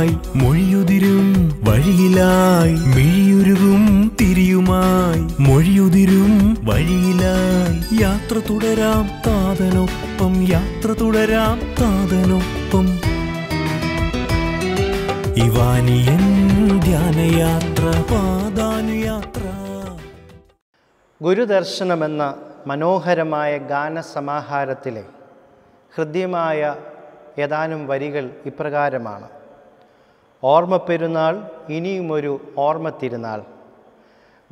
തിരിയുമായി മൊഴിയുതിരും വഴിയിലായി മിഴിയുരുകും തിരിയുമായി മൊഴിയുതിരും വഴിയിലായി യാത്ര തുടരാം താതനൊപ്പം യാത്ര തുടരാം താതനൊപ്പം ഇവാനിയൻ ധ്യാനയാത്ര പാതാനുയാത്ര ഗുരുദർശനമെന്ന മനോഹരമായ ഗാനസമാഹാരത്തിലെ ഹൃദ്യമായ ഏതാനും വരികൾ ഇപ്രകാരമാണ് ഓർമ്മ പെരുന്നാൾ ഇനിയുമൊരു ഓർമ്മ തിരുനാൾ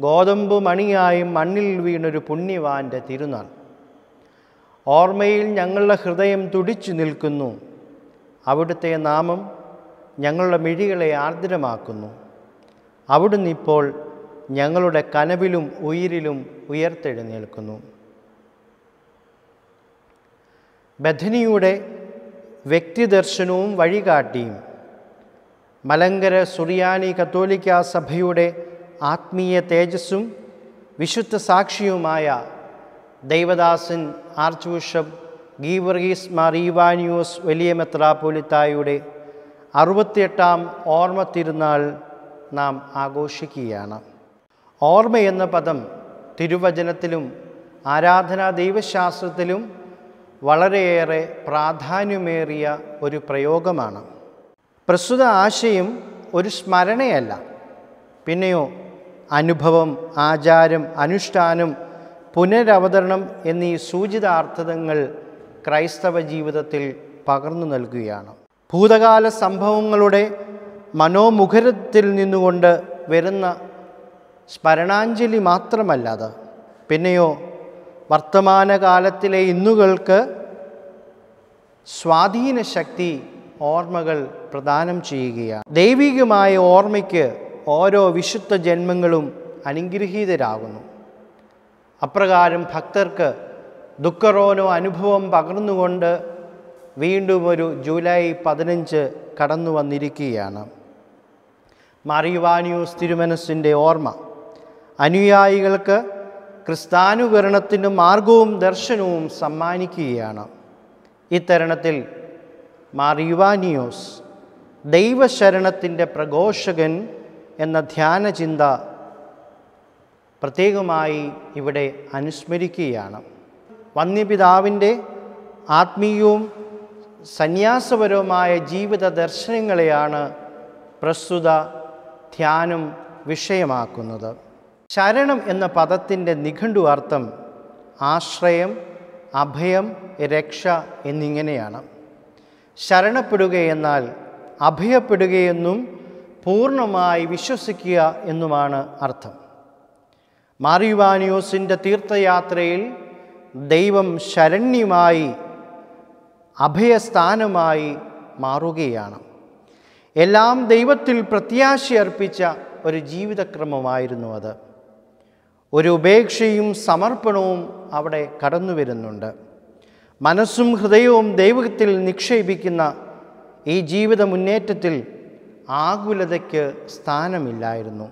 ഗോതമ്പ് മണിയായി മണ്ണിൽ വീണൊരു പുണ്യവാൻ്റെ തിരുനാൾ ഓർമ്മയിൽ ഞങ്ങളുടെ ഹൃദയം തുടിച്ചു നിൽക്കുന്നു അവിടുത്തെ നാമം ഞങ്ങളുടെ മിഴികളെ ആർദ്രമാക്കുന്നു അവിടുന്ന് ഇപ്പോൾ ഞങ്ങളുടെ കനവിലും ഉയിരിലും ഉയർത്തെഴുന്നേൽക്കുന്നു ബഥനിയുടെ വ്യക്തിദർശനവും വഴികാട്ടിയും മലങ്കര സുറിയാനി കത്തോലിക്ക സഭയുടെ ആത്മീയ തേജസ്സും വിശുദ്ധ സാക്ഷിയുമായ ദൈവദാസൻ ആർച്ച് ബിഷപ്പ് ഗീവർഗീസ് മാറീവാനിയോസ് വലിയ മെത്രാപ്പോലിത്തായുടെ അറുപത്തിയെട്ടാം ഓർമ്മ തിരുനാൾ നാം ആഘോഷിക്കുകയാണ് ഓർമ്മ എന്ന പദം തിരുവചനത്തിലും ആരാധനാ ദൈവശാസ്ത്രത്തിലും വളരെയേറെ പ്രാധാന്യമേറിയ ഒരു പ്രയോഗമാണ് പ്രസ്തുത ആശയം ഒരു സ്മരണയല്ല പിന്നെയോ അനുഭവം ആചാരം അനുഷ്ഠാനം പുനരവതരണം എന്നീ സൂചിതാർത്ഥതങ്ങൾ ക്രൈസ്തവ ജീവിതത്തിൽ പകർന്നു നൽകുകയാണ് ഭൂതകാല സംഭവങ്ങളുടെ മനോമുഖരത്തിൽ നിന്നുകൊണ്ട് വരുന്ന സ്മരണാഞ്ജലി മാത്രമല്ല അത് പിന്നെയോ വർത്തമാനകാലത്തിലെ ഇന്നുകൾക്ക് സ്വാധീന ശക്തി ഓർമ്മകൾ പ്രദാനം ചെയ്യുകയാണ് ദൈവികമായ ഓർമ്മയ്ക്ക് ഓരോ വിശുദ്ധ ജന്മങ്ങളും അനുഗ്രഹീതരാകുന്നു അപ്രകാരം ഭക്തർക്ക് ദുഃഖറോനോ അനുഭവം പകർന്നുകൊണ്ട് വീണ്ടും ഒരു ജൂലൈ പതിനഞ്ച് കടന്നു വന്നിരിക്കുകയാണ് മറിയുവാനിയൂസ് തിരുമനസിൻ്റെ ഓർമ്മ അനുയായികൾക്ക് ക്രിസ്താനുകരണത്തിൻ്റെ മാർഗവും ദർശനവും സമ്മാനിക്കുകയാണ് ഇത്തരണത്തിൽ മാറിയുവാനിയോസ് ദൈവശരണത്തിൻ്റെ പ്രഘോഷകൻ എന്ന ധ്യാനചിന്ത പ്രത്യേകമായി ഇവിടെ അനുസ്മരിക്കുകയാണ് വന്യപിതാവിൻ്റെ ആത്മീയവും സന്യാസപരവുമായ ജീവിത ദർശനങ്ങളെയാണ് പ്രസ്തുത ധ്യാനം വിഷയമാക്കുന്നത് ശരണം എന്ന പദത്തിൻ്റെ നിഘണ്ടു അർത്ഥം ആശ്രയം അഭയം രക്ഷ എന്നിങ്ങനെയാണ് ശരണപ്പെടുകയെന്നാൽ അഭയപ്പെടുകയെന്നും പൂർണ്ണമായി വിശ്വസിക്കുക എന്നുമാണ് അർത്ഥം മാറിയുവാനിയോസിൻ്റെ തീർത്ഥയാത്രയിൽ ദൈവം ശരണ്യമായി അഭയസ്ഥാനമായി മാറുകയാണ് എല്ലാം ദൈവത്തിൽ പ്രത്യാശ അർപ്പിച്ച ഒരു ജീവിതക്രമമായിരുന്നു അത് ഒരു ഉപേക്ഷയും സമർപ്പണവും അവിടെ കടന്നു വരുന്നുണ്ട് മനസ്സും ഹൃദയവും ദൈവത്തിൽ നിക്ഷേപിക്കുന്ന ഈ ജീവിത മുന്നേറ്റത്തിൽ ആകുലതയ്ക്ക് സ്ഥാനമില്ലായിരുന്നു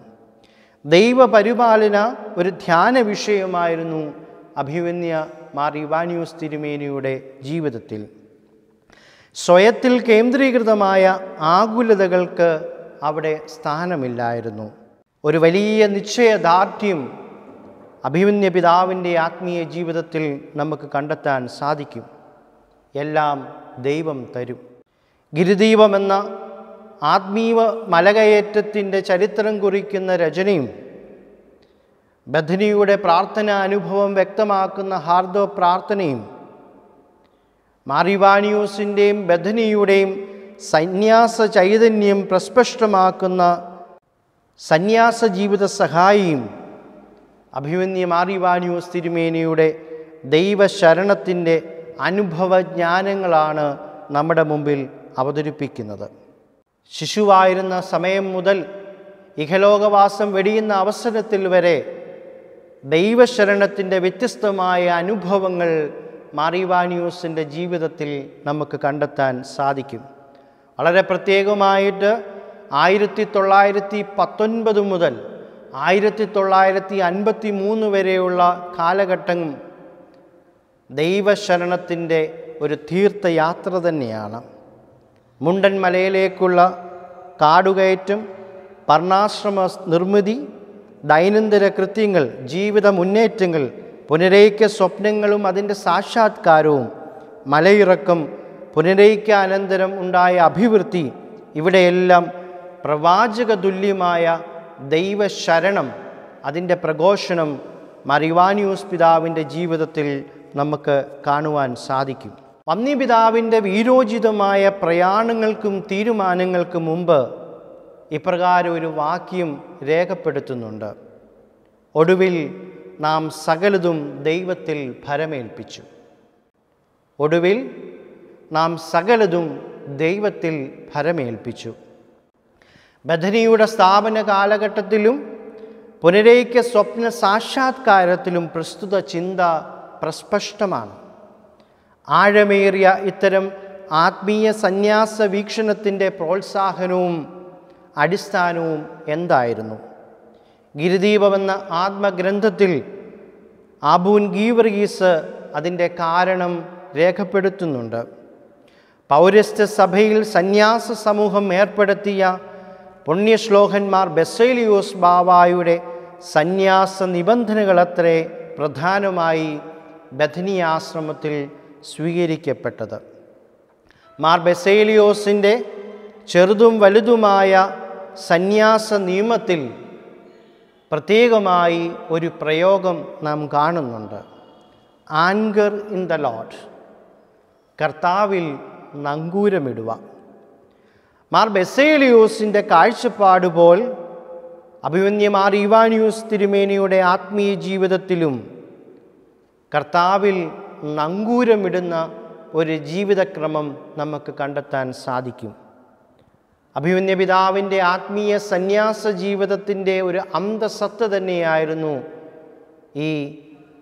ദൈവപരിപാലന ഒരു ധ്യാന വിഷയമായിരുന്നു അഭിമന്യ മാർ ഇവാനിയൂസ് തിരുമേനിയുടെ ജീവിതത്തിൽ സ്വയത്തിൽ കേന്ദ്രീകൃതമായ ആകുലതകൾക്ക് അവിടെ സ്ഥാനമില്ലായിരുന്നു ഒരു വലിയ നിശ്ചയദാർഢ്യം അഭിമന്യ പിതാവിൻ്റെ ആത്മീയ ജീവിതത്തിൽ നമുക്ക് കണ്ടെത്താൻ സാധിക്കും എല്ലാം ദൈവം തരും എന്ന ആത്മീയ മലകയേറ്റത്തിൻ്റെ ചരിത്രം കുറിക്കുന്ന രചനയും ബഥനിയുടെ പ്രാർത്ഥന അനുഭവം വ്യക്തമാക്കുന്ന ഹാർദോ പ്രാർത്ഥനയും മാറിവാനിയൂസിൻ്റെയും ബഥനിയുടെയും സന്യാസ ചൈതന്യം പ്രസ്പഷ്ടമാക്കുന്ന സന്യാസ ജീവിത സഹായിയും അഭിമന്യ മാറിവാ തിരുമേനിയുടെ ദൈവശരണത്തിൻ്റെ അനുഭവജ്ഞാനങ്ങളാണ് നമ്മുടെ മുമ്പിൽ അവതരിപ്പിക്കുന്നത് ശിശുവായിരുന്ന സമയം മുതൽ ഇഹലോകവാസം വെടിയുന്ന അവസരത്തിൽ വരെ ദൈവശരണത്തിൻ്റെ വ്യത്യസ്തമായ അനുഭവങ്ങൾ മാറിവാനിയൂസിൻ്റെ ജീവിതത്തിൽ നമുക്ക് കണ്ടെത്താൻ സാധിക്കും വളരെ പ്രത്യേകമായിട്ട് ആയിരത്തി തൊള്ളായിരത്തി പത്തൊൻപത് മുതൽ ആയിരത്തി തൊള്ളായിരത്തി വരെയുള്ള കാലഘട്ടം ദൈവശരണത്തിൻ്റെ ഒരു തീർത്ഥയാത്ര തന്നെയാണ് മുണ്ടൻമലയിലേക്കുള്ള കാടുകയറ്റം പർണാശ്രമ നിർമ്മിതി ദൈനംദിന കൃത്യങ്ങൾ ജീവിത മുന്നേറ്റങ്ങൾ പുനരയിക്ക സ്വപ്നങ്ങളും അതിൻ്റെ സാക്ഷാത്കാരവും മലയിറക്കം പുനരയിക്ക അനന്തരം ഉണ്ടായ അഭിവൃദ്ധി ഇവിടെയെല്ലാം പ്രവാചക തുല്യമായ ദൈവശരണം അതിൻ്റെ പ്രഘോഷണം മറിവാനിയൂസ് പിതാവിൻ്റെ ജീവിതത്തിൽ നമുക്ക് കാണുവാൻ സാധിക്കും പന്നി പിതാവിൻ്റെ വീരോചിതമായ പ്രയാണങ്ങൾക്കും തീരുമാനങ്ങൾക്കും മുമ്പ് ഇപ്രകാരം ഒരു വാക്യം രേഖപ്പെടുത്തുന്നുണ്ട് ഒടുവിൽ നാം സകലതും ദൈവത്തിൽ ഭരമേൽപ്പിച്ചു ഒടുവിൽ നാം സകലതും ദൈവത്തിൽ ഭരമേൽപ്പിച്ചു ബഥനിയുടെ സ്ഥാപന കാലഘട്ടത്തിലും പുനരേക്ക സ്വപ്ന സാക്ഷാത്കാരത്തിലും പ്രസ്തുത ചിന്ത പ്രസ്പഷ്ടമാണ് ആഴമേറിയ ഇത്തരം ആത്മീയ സന്യാസ വീക്ഷണത്തിൻ്റെ പ്രോത്സാഹനവും അടിസ്ഥാനവും എന്തായിരുന്നു ഗിരിദീപം എന്ന ആത്മഗ്രന്ഥത്തിൽ ആബൂൻ ഗീവർഗീസ് അതിൻ്റെ കാരണം രേഖപ്പെടുത്തുന്നുണ്ട് പൗരസ്ത്യ സഭയിൽ സന്യാസ സമൂഹം ഏർപ്പെടുത്തിയ പുണ്യശ്ലോകന്മാർ ബെസൈലിയോസ് ബാവായുടെ സന്യാസ നിബന്ധനകളത്രേ പ്രധാനമായി ബഥനിയാശ്രമത്തിൽ സ്വീകരിക്കപ്പെട്ടത് മാർ ബെസൈലിയോസിൻ്റെ ചെറുതും വലുതുമായ സന്യാസ നിയമത്തിൽ പ്രത്യേകമായി ഒരു പ്രയോഗം നാം കാണുന്നുണ്ട് ആൻഗർ ഇൻ ദ ലോഡ് കർത്താവിൽ നങ്കൂരമിടുക മാർ ബെസേലിയൂസിൻ്റെ കാഴ്ചപ്പാട് പോൽ അഭിമന്യമാർ ഇവാനിയൂസ് തിരുമേനിയുടെ ആത്മീയ ജീവിതത്തിലും കർത്താവിൽ നങ്കൂരമിടുന്ന ഒരു ജീവിതക്രമം നമുക്ക് കണ്ടെത്താൻ സാധിക്കും അഭിമന്യ പിതാവിൻ്റെ ആത്മീയ സന്യാസ ജീവിതത്തിൻ്റെ ഒരു അന്തസത്ത തന്നെയായിരുന്നു ഈ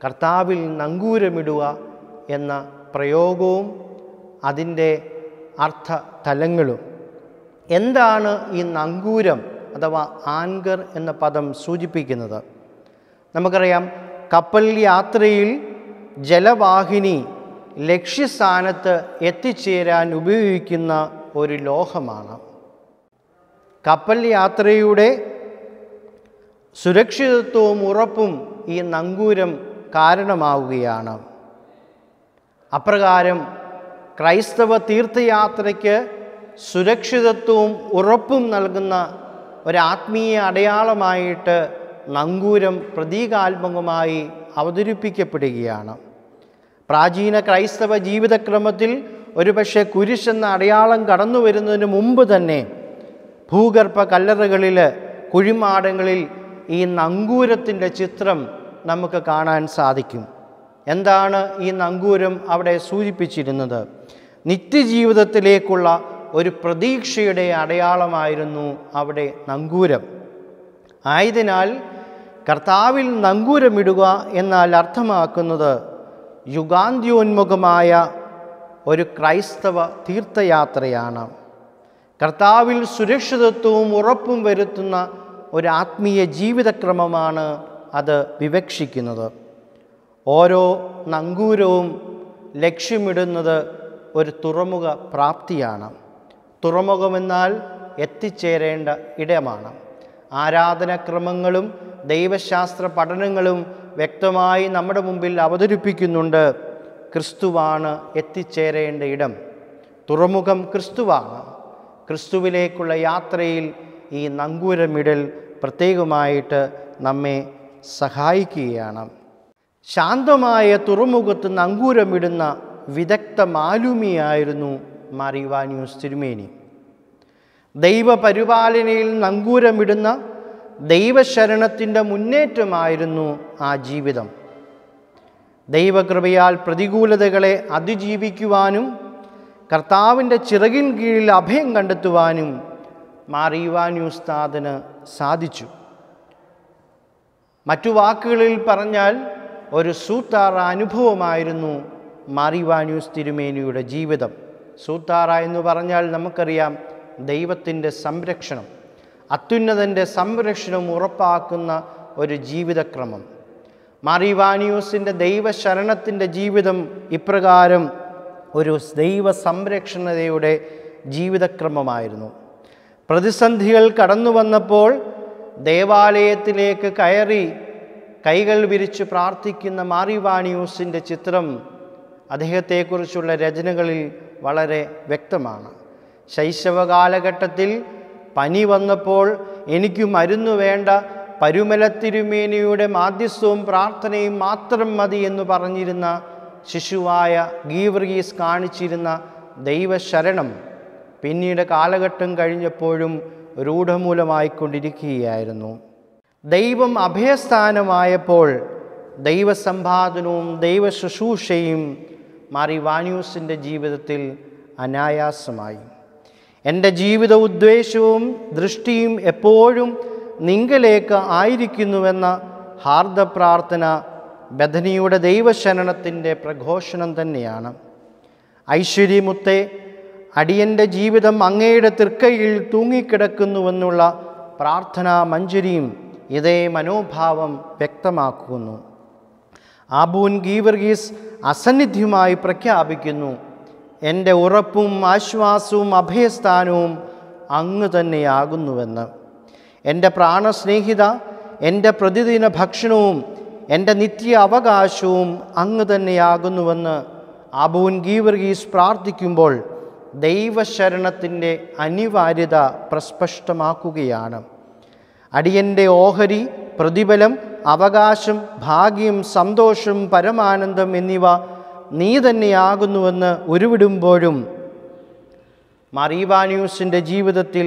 കർത്താവിൽ നങ്കൂരമിടുക എന്ന പ്രയോഗവും അതിൻ്റെ അർത്ഥ തലങ്ങളും എന്താണ് ഈ നങ്കൂരം അഥവാ ആൻഗർ എന്ന പദം സൂചിപ്പിക്കുന്നത് നമുക്കറിയാം കപ്പൽ യാത്രയിൽ ജലവാഹിനി ലക്ഷ്യസ്ഥാനത്ത് എത്തിച്ചേരാൻ ഉപയോഗിക്കുന്ന ഒരു ലോഹമാണ് കപ്പൽ യാത്രയുടെ സുരക്ഷിതത്വവും ഉറപ്പും ഈ നങ്കൂരം കാരണമാവുകയാണ് അപ്രകാരം ക്രൈസ്തവ തീർത്ഥയാത്രയ്ക്ക് സുരക്ഷിതത്വവും ഉറപ്പും നൽകുന്ന ഒരാത്മീയ അടയാളമായിട്ട് നങ്കൂരം പ്രതീകാത്മകമായി അവതരിപ്പിക്കപ്പെടുകയാണ് പ്രാചീന ക്രൈസ്തവ ജീവിതക്രമത്തിൽ ഒരുപക്ഷെ കുരിശ് എന്ന അടയാളം കടന്നു വരുന്നതിന് മുമ്പ് തന്നെ ഭൂഗർഭ കല്ലറുകളിൽ കുഴിമാടങ്ങളിൽ ഈ നങ്കൂരത്തിൻ്റെ ചിത്രം നമുക്ക് കാണാൻ സാധിക്കും എന്താണ് ഈ നങ്കൂരം അവിടെ സൂചിപ്പിച്ചിരുന്നത് നിത്യജീവിതത്തിലേക്കുള്ള ഒരു പ്രതീക്ഷയുടെ അടയാളമായിരുന്നു അവിടെ നങ്കൂരം ആയതിനാൽ കർത്താവിൽ നങ്കൂരമിടുക എന്നാൽ അർത്ഥമാക്കുന്നത് യുഗാന്ത്യോന്മുഖമായ ഒരു ക്രൈസ്തവ തീർത്ഥയാത്രയാണ് കർത്താവിൽ സുരക്ഷിതത്വവും ഉറപ്പും വരുത്തുന്ന ഒരു ആത്മീയ ജീവിതക്രമമാണ് അത് വിവക്ഷിക്കുന്നത് ഓരോ നങ്കൂരവും ലക്ഷ്യമിടുന്നത് ഒരു തുറമുഖ പ്രാപ്തിയാണ് തുറമുഖമെന്നാൽ എത്തിച്ചേരേണ്ട ഇടമാണ് ആരാധനാക്രമങ്ങളും ദൈവശാസ്ത്ര പഠനങ്ങളും വ്യക്തമായി നമ്മുടെ മുമ്പിൽ അവതരിപ്പിക്കുന്നുണ്ട് ക്രിസ്തുവാണ് എത്തിച്ചേരേണ്ട ഇടം തുറമുഖം ക്രിസ്തുവാണ് ക്രിസ്തുവിലേക്കുള്ള യാത്രയിൽ ഈ നങ്കൂരമിടൽ പ്രത്യേകമായിട്ട് നമ്മെ സഹായിക്കുകയാണ് ശാന്തമായ തുറമുഖത്ത് നങ്കൂരമിടുന്ന വിദഗ്ധ മാലൂമിയായിരുന്നു മറിയുവാനും തിരുമേനി ദൈവപരിപാലനയിൽ നങ്കൂരമിടുന്ന ദൈവശരണത്തിൻ്റെ മുന്നേറ്റമായിരുന്നു ആ ജീവിതം ദൈവകൃപയാൽ പ്രതികൂലതകളെ അതിജീവിക്കുവാനും കർത്താവിൻ്റെ ചിറകിൻ കീഴിൽ അഭയം കണ്ടെത്തുവാനും മാറിയുവാനുസ്താദിന് സാധിച്ചു മറ്റു വാക്കുകളിൽ പറഞ്ഞാൽ ഒരു സൂത്താറ അനുഭവമായിരുന്നു മാറിവാന്യൂസ് തിരുമേനിയുടെ ജീവിതം സൂത്താറ എന്ന് പറഞ്ഞാൽ നമുക്കറിയാം ദൈവത്തിൻ്റെ സംരക്ഷണം അത്യുന്നതൻ്റെ സംരക്ഷണം ഉറപ്പാക്കുന്ന ഒരു ജീവിതക്രമം മാറിവാനിയൂസിൻ്റെ ദൈവശരണത്തിൻ്റെ ജീവിതം ഇപ്രകാരം ഒരു ദൈവ സംരക്ഷണതയുടെ ജീവിതക്രമമായിരുന്നു പ്രതിസന്ധികൾ കടന്നു വന്നപ്പോൾ ദേവാലയത്തിലേക്ക് കയറി കൈകൾ വിരിച്ച് പ്രാർത്ഥിക്കുന്ന മാറിവാനിയൂസിൻ്റെ ചിത്രം അദ്ദേഹത്തെക്കുറിച്ചുള്ള രചനകളിൽ വളരെ വ്യക്തമാണ് ശൈശവ കാലഘട്ടത്തിൽ പനി വന്നപ്പോൾ എനിക്ക് മരുന്ന് വേണ്ട പരുമല തിരുമേനിയുടെ മാധ്യസ്ഥവും പ്രാർത്ഥനയും മാത്രം മതി എന്ന് പറഞ്ഞിരുന്ന ശിശുവായ ഗീവർഗീസ് കാണിച്ചിരുന്ന ദൈവശരണം പിന്നീട് കാലഘട്ടം കഴിഞ്ഞപ്പോഴും രൂഢമൂലമായിക്കൊണ്ടിരിക്കുകയായിരുന്നു ദൈവം അഭയസ്ഥാനമായപ്പോൾ ദൈവസമ്പാദനവും ദൈവശുശ്രൂഷയും മാറിവാനിയൂസിൻ്റെ ജീവിതത്തിൽ അനായാസമായി എൻ്റെ ജീവിത ഉദ്ദേശവും ദൃഷ്ടിയും എപ്പോഴും നിങ്കലേക്ക് ആയിരിക്കുന്നുവെന്ന ഹാർദ പ്രാർത്ഥന ബഥനിയുടെ ദൈവശരണത്തിൻ്റെ പ്രഘോഷണം തന്നെയാണ് ഐശ്വര്യമുത്തെ അടിയൻ്റെ ജീവിതം അങ്ങയുടെ തൃക്കയിൽ തൂങ്ങിക്കിടക്കുന്നുവെന്നുള്ള പ്രാർത്ഥനാ മഞ്ജരിയും ഇതേ മനോഭാവം വ്യക്തമാക്കുന്നു ആബൂൻ ഗീവർഗീസ് അസന്നിധ്യമായി പ്രഖ്യാപിക്കുന്നു എൻ്റെ ഉറപ്പും ആശ്വാസവും അഭയസ്ഥാനവും അങ്ങ് തന്നെയാകുന്നുവെന്ന് എൻ്റെ പ്രാണസ്നേഹിത എൻ്റെ പ്രതിദിന ഭക്ഷണവും എൻ്റെ നിത്യ അവകാശവും അങ്ങ് തന്നെയാകുന്നുവെന്ന് അബൂൻ ഗീവർഗീസ് പ്രാർത്ഥിക്കുമ്പോൾ ദൈവശരണത്തിൻ്റെ അനിവാര്യത പ്രസ്പഷ്ടമാക്കുകയാണ് അടിയൻ്റെ ഓഹരി പ്രതിഫലം അവകാശം ഭാഗ്യം സന്തോഷം പരമാനന്ദം എന്നിവ നീ തന്നെയാകുന്നുവെന്ന് ഉരുവിടുമ്പോഴും മറീബാന്യൂസിൻ്റെ ജീവിതത്തിൽ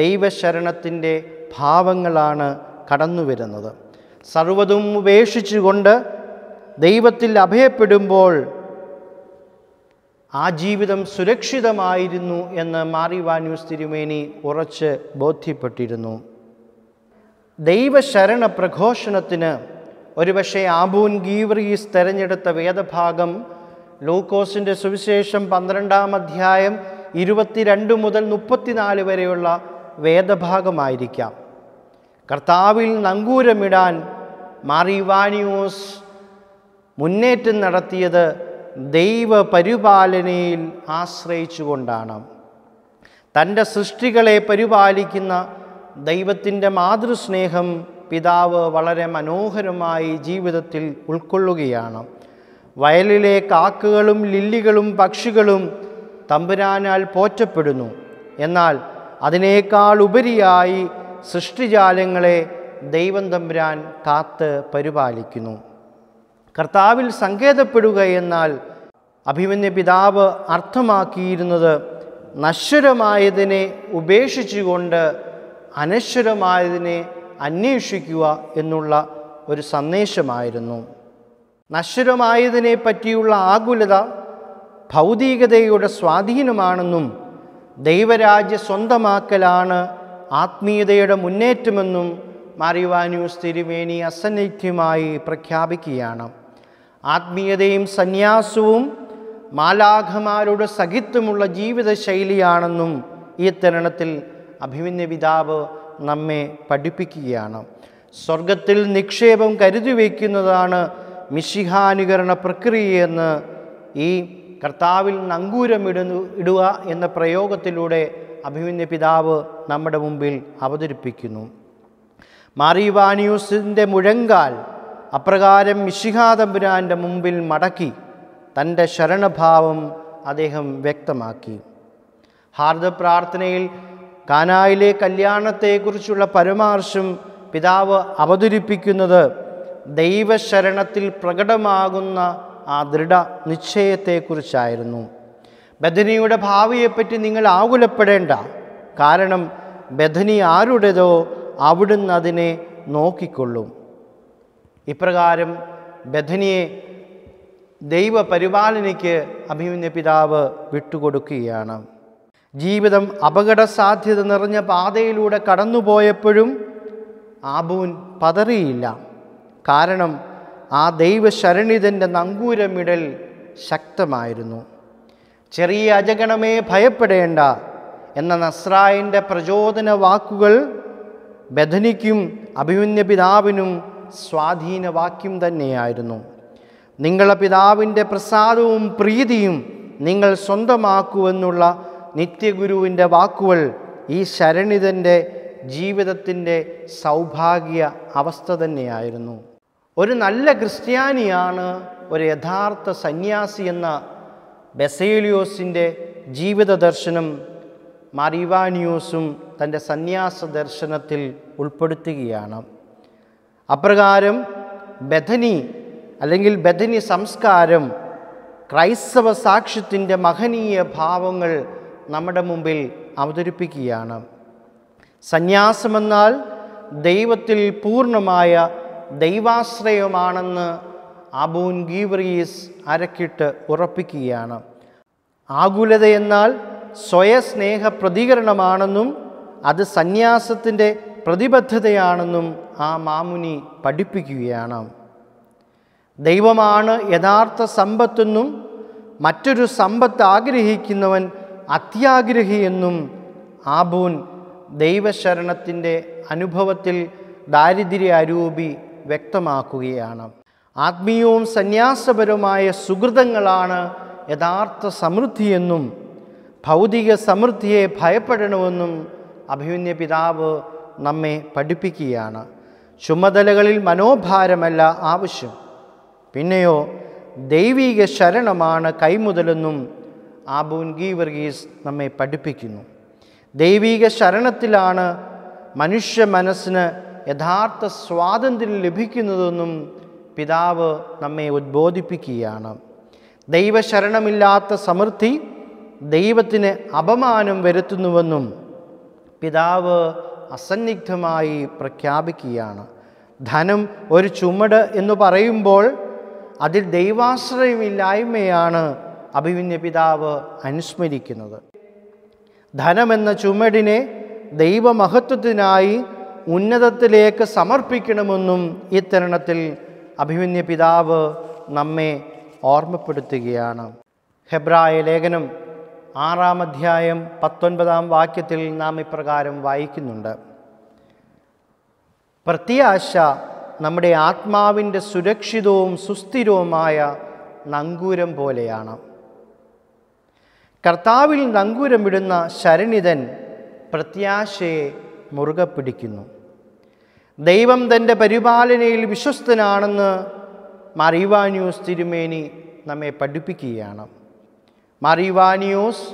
ദൈവശരണത്തിൻ്റെ ഭാവങ്ങളാണ് കടന്നു വരുന്നത് സർവതും ഉപേക്ഷിച്ചുകൊണ്ട് ദൈവത്തിൽ അഭയപ്പെടുമ്പോൾ ആ ജീവിതം സുരക്ഷിതമായിരുന്നു എന്ന് മാറിവാന്യൂസ് തിരുമേനി ഉറച്ച് ബോധ്യപ്പെട്ടിരുന്നു ദൈവശരണ പ്രഘോഷണത്തിന് ഒരുപക്ഷെ ആബൂൻ ഗീവ്രീസ് തെരഞ്ഞെടുത്ത വേദഭാഗം ലൂക്കോസിൻ്റെ സുവിശേഷം പന്ത്രണ്ടാം അധ്യായം ഇരുപത്തിരണ്ട് മുതൽ മുപ്പത്തിനാല് വരെയുള്ള വേദഭാഗമായിരിക്കാം കർത്താവിൽ നങ്കൂരമിടാൻ മാറിവാനിയോസ് മുന്നേറ്റം നടത്തിയത് ദൈവപരിപാലനയിൽ ആശ്രയിച്ചുകൊണ്ടാണ് തൻ്റെ സൃഷ്ടികളെ പരിപാലിക്കുന്ന ദൈവത്തിൻ്റെ മാതൃസ്നേഹം പിതാവ് വളരെ മനോഹരമായി ജീവിതത്തിൽ ഉൾക്കൊള്ളുകയാണ് വയലിലെ കാക്കകളും ലില്ലികളും പക്ഷികളും തമ്പുരാനാൽ പോറ്റപ്പെടുന്നു എന്നാൽ അതിനേക്കാൾ ഉപരിയായി സൃഷ്ടിജാലങ്ങളെ ദൈവം തമ്പുരാൻ കാത്ത് പരിപാലിക്കുന്നു കർത്താവിൽ സങ്കേതപ്പെടുക എന്നാൽ അഭിമന്യ പിതാവ് അർത്ഥമാക്കിയിരുന്നത് നശ്വരമായതിനെ ഉപേക്ഷിച്ചുകൊണ്ട് അനശ്വരമായതിനെ അന്വേഷിക്കുക എന്നുള്ള ഒരു സന്ദേശമായിരുന്നു നശ്വരമായതിനെ പറ്റിയുള്ള ആകുലത ഭൗതികതയുടെ സ്വാധീനമാണെന്നും ദൈവരാജ്യ സ്വന്തമാക്കലാണ് ആത്മീയതയുടെ മുന്നേറ്റമെന്നും മാറിവാനൂസ് തിരുമേനി അസന്നിധ്യമായി പ്രഖ്യാപിക്കുകയാണ് ആത്മീയതയും സന്യാസവും മാലാഖമാരുടെ സഖിത്വമുള്ള ജീവിതശൈലിയാണെന്നും ഈ തരണത്തിൽ അഭിമന്യ പിതാവ് നമ്മെ പഠിപ്പിക്കുകയാണ് സ്വർഗത്തിൽ നിക്ഷേപം കരുതി വയ്ക്കുന്നതാണ് മിശിഹാനുകരണ പ്രക്രിയയെന്ന് ഈ കർത്താവിൽ നങ്കൂരം ഇടുന്നു ഇടുക എന്ന പ്രയോഗത്തിലൂടെ അഭിമന്യ പിതാവ് നമ്മുടെ മുമ്പിൽ അവതരിപ്പിക്കുന്നു മാറിവാനിയൂസിൻ്റെ മുഴങ്കാൽ അപ്രകാരം മിശിഹാതമ്പുരാൻ്റെ മുമ്പിൽ മടക്കി തൻ്റെ ശരണഭാവം അദ്ദേഹം വ്യക്തമാക്കി ഹാർദ പ്രാർത്ഥനയിൽ കാനായിലെ കല്യാണത്തെക്കുറിച്ചുള്ള പരമാർശം പിതാവ് അവതരിപ്പിക്കുന്നത് ദൈവശരണത്തിൽ പ്രകടമാകുന്ന ആ ദൃഢ നിശ്ചയത്തെക്കുറിച്ചായിരുന്നു ബദനിയുടെ ഭാവിയെപ്പറ്റി നിങ്ങൾ ആകുലപ്പെടേണ്ട കാരണം ബദനി ആരുടേതോ അവിടുന്ന് അതിനെ നോക്കിക്കൊള്ളും ഇപ്രകാരം ബഥനിയെ ദൈവപരിപാലനയ്ക്ക് അഭിമന്യ പിതാവ് വിട്ടുകൊടുക്കുകയാണ് ജീവിതം അപകട സാധ്യത നിറഞ്ഞ പാതയിലൂടെ കടന്നുപോയപ്പോഴും ആബൂൻ പതറിയില്ല കാരണം ആ ദൈവശരണിതൻ്റെ നങ്കൂരമിടൽ ശക്തമായിരുന്നു ചെറിയ അജഗണമേ ഭയപ്പെടേണ്ട എന്ന നസ്രായൻ്റെ പ്രചോദന വാക്കുകൾ ബഥനിക്കും അഭിമന്യ പിതാവിനും സ്വാധീനവാക്യം തന്നെയായിരുന്നു നിങ്ങളെ പിതാവിൻ്റെ പ്രസാദവും പ്രീതിയും നിങ്ങൾ സ്വന്തമാക്കുമെന്നുള്ള നിത്യഗുരുവിൻ്റെ വാക്കുകൾ ഈ ശരണിതൻ്റെ ജീവിതത്തിൻ്റെ സൗഭാഗ്യ അവസ്ഥ തന്നെയായിരുന്നു ഒരു നല്ല ക്രിസ്ത്യാനിയാണ് ഒരു യഥാർത്ഥ സന്യാസി എന്ന ബെസേലിയോസിൻ്റെ ജീവിത ദർശനം മറിവാനിയോസും തൻ്റെ സന്യാസ ദർശനത്തിൽ ഉൾപ്പെടുത്തുകയാണ് അപ്രകാരം ബഥനി അല്ലെങ്കിൽ ബഥനി സംസ്കാരം ക്രൈസ്തവ സാക്ഷ്യത്തിൻ്റെ മഹനീയ ഭാവങ്ങൾ നമ്മുടെ മുമ്പിൽ അവതരിപ്പിക്കുകയാണ് സന്യാസമെന്നാൽ ദൈവത്തിൽ പൂർണ്ണമായ ദൈവാശ്രയമാണെന്ന് അബൂൻ ഗീവറീസ് അരക്കിട്ട് ഉറപ്പിക്കുകയാണ് ആകുലതയെന്നാൽ സ്വയസ്നേഹ പ്രതികരണമാണെന്നും അത് സന്യാസത്തിൻ്റെ പ്രതിബദ്ധതയാണെന്നും ആ മാമുനി പഠിപ്പിക്കുകയാണ് ദൈവമാണ് യഥാർത്ഥ സമ്പത്തെന്നും മറ്റൊരു സമ്പത്ത് ആഗ്രഹിക്കുന്നവൻ അത്യാഗ്രഹി എന്നും ആബൂൻ ദൈവശരണത്തിൻ്റെ അനുഭവത്തിൽ ദാരിദ്ര്യ അരൂപി വ്യക്തമാക്കുകയാണ് ആത്മീയവും സന്യാസപരവുമായ സുഹൃതങ്ങളാണ് യഥാർത്ഥ സമൃദ്ധിയെന്നും ഭൗതിക സമൃദ്ധിയെ ഭയപ്പെടണമെന്നും അഭിമന്യ പിതാവ് നമ്മെ പഠിപ്പിക്കുകയാണ് ചുമതലകളിൽ മനോഭാരമല്ല ആവശ്യം പിന്നെയോ ദൈവിക ശരണമാണ് കൈമുതലെന്നും ഗി വർഗീസ് നമ്മെ പഠിപ്പിക്കുന്നു ദൈവീക ശരണത്തിലാണ് മനുഷ്യ മനസ്സിന് യഥാർത്ഥ സ്വാതന്ത്ര്യം ലഭിക്കുന്നതെന്നും പിതാവ് നമ്മെ ഉദ്ബോധിപ്പിക്കുകയാണ് ദൈവശരണമില്ലാത്ത സമൃദ്ധി ദൈവത്തിന് അപമാനം വരുത്തുന്നുവെന്നും പിതാവ് അസന്നിഗ്ധമായി പ്രഖ്യാപിക്കുകയാണ് ധനം ഒരു ചുമട് എന്ന് പറയുമ്പോൾ അതിൽ ദൈവാശ്രയമില്ലായ്മയാണ് അഭിവിന്യ പിതാവ് അനുസ്മരിക്കുന്നത് ധനമെന്ന ചുമടിനെ ദൈവമഹത്വത്തിനായി ഉന്നതത്തിലേക്ക് സമർപ്പിക്കണമെന്നും ഈ തരണത്തിൽ അഭിമന്യ പിതാവ് നമ്മെ ഓർമ്മപ്പെടുത്തുകയാണ് ഹെബ്രായ ലേഖനം ആറാം അധ്യായം പത്തൊൻപതാം വാക്യത്തിൽ നാം ഇപ്രകാരം വായിക്കുന്നുണ്ട് പ്രത്യാശ നമ്മുടെ ആത്മാവിൻ്റെ സുരക്ഷിതവും സുസ്ഥിരവുമായ നങ്കൂരം പോലെയാണ് കർത്താവിൽ നങ്കൂരമിടുന്ന ശരണിതൻ പ്രത്യാശയെ മുറുകെ പിടിക്കുന്നു ദൈവം തൻ്റെ പരിപാലനയിൽ വിശ്വസ്തനാണെന്ന് മറിവാന്യൂസ് തിരുമേനി നമ്മെ പഠിപ്പിക്കുകയാണ് മറിവാനിയോസ്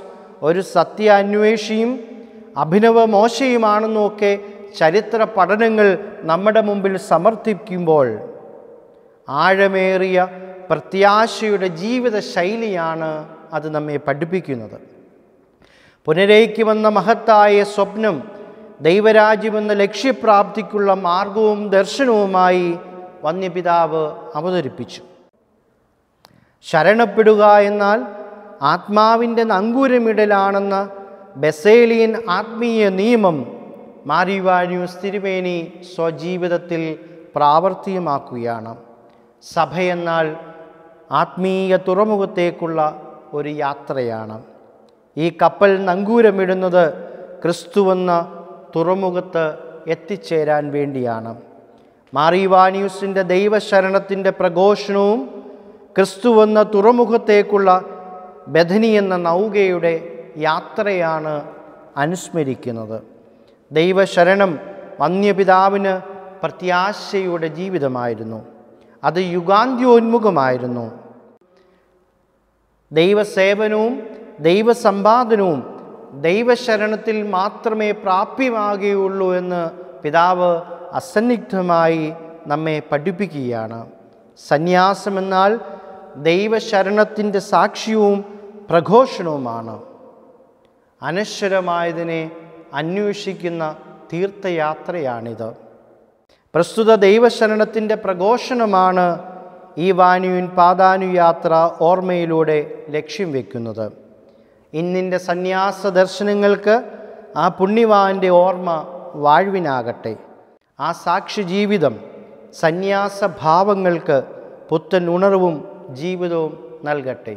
ഒരു സത്യാന്വേഷിയും അഭിനവ മോശയുമാണെന്നൊക്കെ ചരിത്ര പഠനങ്ങൾ നമ്മുടെ മുമ്പിൽ സമർത്ഥിക്കുമ്പോൾ ആഴമേറിയ പ്രത്യാശയുടെ ജീവിത ശൈലിയാണ് അത് നമ്മെ പഠിപ്പിക്കുന്നത് വന്ന മഹത്തായ സ്വപ്നം ദൈവരാജ്യമെന്ന ലക്ഷ്യപ്രാപ്തിക്കുള്ള മാർഗവും ദർശനവുമായി വന്യപിതാവ് അവതരിപ്പിച്ചു ശരണപ്പെടുക എന്നാൽ ആത്മാവിൻ്റെ നങ്കൂരമിടലാണെന്ന ബസേലിയൻ ആത്മീയ നിയമം മാറിവാഴു സ്ഥിരമേനി സ്വജീവിതത്തിൽ പ്രാവർത്തികമാക്കുകയാണ് സഭയെന്നാൽ ആത്മീയ തുറമുഖത്തേക്കുള്ള ഒരു യാത്രയാണ് ഈ കപ്പൽ നങ്കൂരമിടുന്നത് ക്രിസ്തുവെന്ന തുറമുഖത്ത് എത്തിച്ചേരാൻ വേണ്ടിയാണ് മാറിവാനിയൂസിൻ്റെ ദൈവശരണത്തിൻ്റെ പ്രഘോഷണവും ക്രിസ്തുവെന്ന തുറമുഖത്തേക്കുള്ള ബഥനി എന്ന നൗകയുടെ യാത്രയാണ് അനുസ്മരിക്കുന്നത് ദൈവശരണം വന്യപിതാവിന് പ്രത്യാശയുടെ ജീവിതമായിരുന്നു അത് യുഗാന്ത്യോന്മുഖമായിരുന്നു ദൈവസേവനവും ദൈവസമ്പാദനവും ദൈവശരണത്തിൽ മാത്രമേ പ്രാപ്യമാകുകയുള്ളൂ എന്ന് പിതാവ് അസന്നിഗ്ധമായി നമ്മെ പഠിപ്പിക്കുകയാണ് സന്യാസമെന്നാൽ ദൈവശരണത്തിൻ്റെ സാക്ഷ്യവും പ്രഘോഷണവുമാണ് അനശ്വരമായതിനെ അന്വേഷിക്കുന്ന തീർത്ഥയാത്രയാണിത് പ്രസ്തുത ദൈവശരണത്തിൻ്റെ പ്രഘോഷണമാണ് ഈ വാനുവിൻ പാതാനുയാത്ര ഓർമ്മയിലൂടെ ലക്ഷ്യം വയ്ക്കുന്നത് ഇന്നിൻ്റെ സന്യാസ ദർശനങ്ങൾക്ക് ആ പുണ്യവാൻ്റെ ഓർമ്മ വാഴ്വിനാകട്ടെ ആ സാക്ഷി ജീവിതം സന്യാസ ഭാവങ്ങൾക്ക് പുത്തൻ ഉണർവും ജീവിതവും നൽകട്ടെ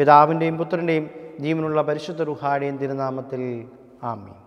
പിതാവിൻ്റെയും പുത്രൻ്റെയും ജീവനുള്ള പരിശുദ്ധ റുഹാടേയും തിരുനാമത്തിൽ ആമീൻ